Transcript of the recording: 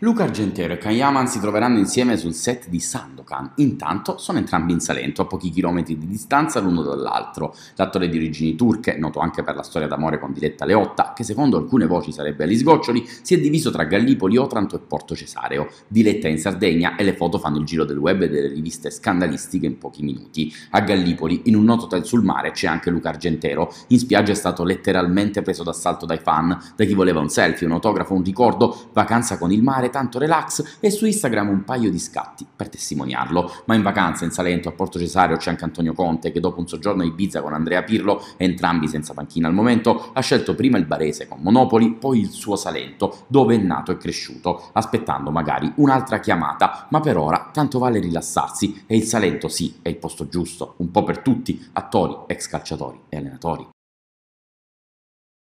Luca Argentero e Kayaman si troveranno insieme sul set di Sandokan. Intanto sono entrambi in Salento, a pochi chilometri di distanza l'uno dall'altro. L'attore di origini turche, noto anche per la storia d'amore con Diletta Leotta, che secondo alcune voci sarebbe agli sgoccioli, si è diviso tra Gallipoli, Otranto e Porto Cesareo. Diletta è in Sardegna e le foto fanno il giro del web e delle riviste scandalistiche in pochi minuti. A Gallipoli, in un noto hotel sul mare, c'è anche Luca Argentero. In spiaggia è stato letteralmente preso d'assalto dai fan, da chi voleva un selfie, un autografo, un ricordo, vacanza con il mare particolare tanto relax e su Instagram un paio di scatti per testimoniarlo. Ma in vacanza in Salento a Porto Cesareo c'è anche Antonio Conte che dopo un soggiorno in Ibiza con Andrea Pirlo, entrambi senza panchina al momento, ha scelto prima il Barese con Monopoli, poi il suo Salento, dove è nato e cresciuto, aspettando magari un'altra chiamata, ma per ora tanto vale rilassarsi e il Salento sì, è il posto giusto, un po' per tutti, attori, ex calciatori e allenatori.